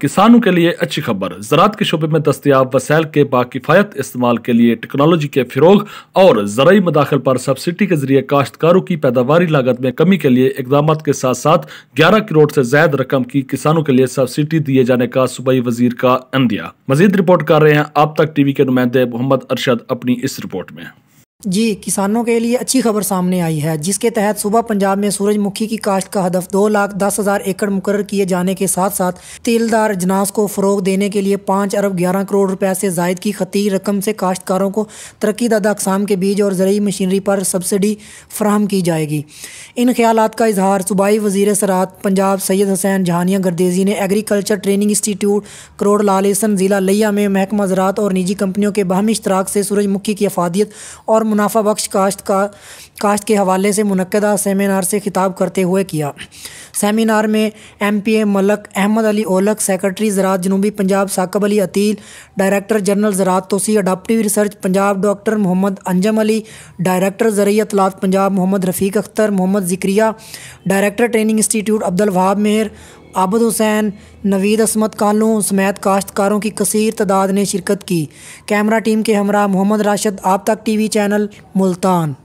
किसानों के लिए अच्छी खबर ज़रात के शोबे में दस्तियाब वसैल के बाकिफ़ायत इस्तेमाल के लिए टेक्नोलॉजी के फ़रोग और ज़रूरी मदाखल पर सब्सिडी के जरिए काश्तकारों की पैदावार लागत में कमी के लिए इकदाम के साथ साथ ग्यारह करोड़ से ज्यादा रकम की किसानों के लिए सब्सिडी दिए जाने का सूबाई वजीर का अंदिया मजीद रिपोर्ट कर रहे हैं आप तक टीवी के नुमाइंदे मोहम्मद अरशद अपनी इस रिपोर्ट में जी किसानों के लिए अच्छी खबर सामने आई है जिसके तहत सुबह पंजाब में सूरजमुखी की काश्त का हदफ दो लाख दस हज़ार एकड़ मुकर किए जाने के साथ साथ तेलदार जनास को फ़रोग देने के लिए पाँच अरब ग्यारह करोड़ रुपए से जायद की खती रकम से काश्तकारों को तरक्की दादा अकसाम के बीज और ज़रूरी मशीनरी पर सब्सिडी फ्राहम की जाएगी इन ख्याल का इजहार सूबाई वजीर सरात पंजाब सैयद हसैन जहानिया गर्देजी ने agriculture training institute Karor Lalesan ज़िला लिया में महकमा ज़रात और निजी कंपनियों के बाहमी इश्तराक से सूरजमुखी की अफादियत और मुनाफा बख्श काश्त का कास्ट के हवाले से मनदा सेमिनार से खिताब करते हुए किया सेमिनार में M P A Malak Ahmad Ali Olak secretary ज़रात जनूबी पंजाब साकब अली अतील डायरेक्टर जनरल ज़रात तोसी adaptive research Punjab doctor Mohammad Anjum Ali director ज़रिए अतलात Punjab Mohammad Rafiq Akhtar Mohammad Zikriya director training institute Abdul Wahab Mehr Abad Hussain Naveed Asmat Kalu समेत काश्तकारों की कसर तादाद ने शिरकत की कैमरा टीम के हमरा मोहम्मद राशद आप तक टी वी चैनल मुल्तान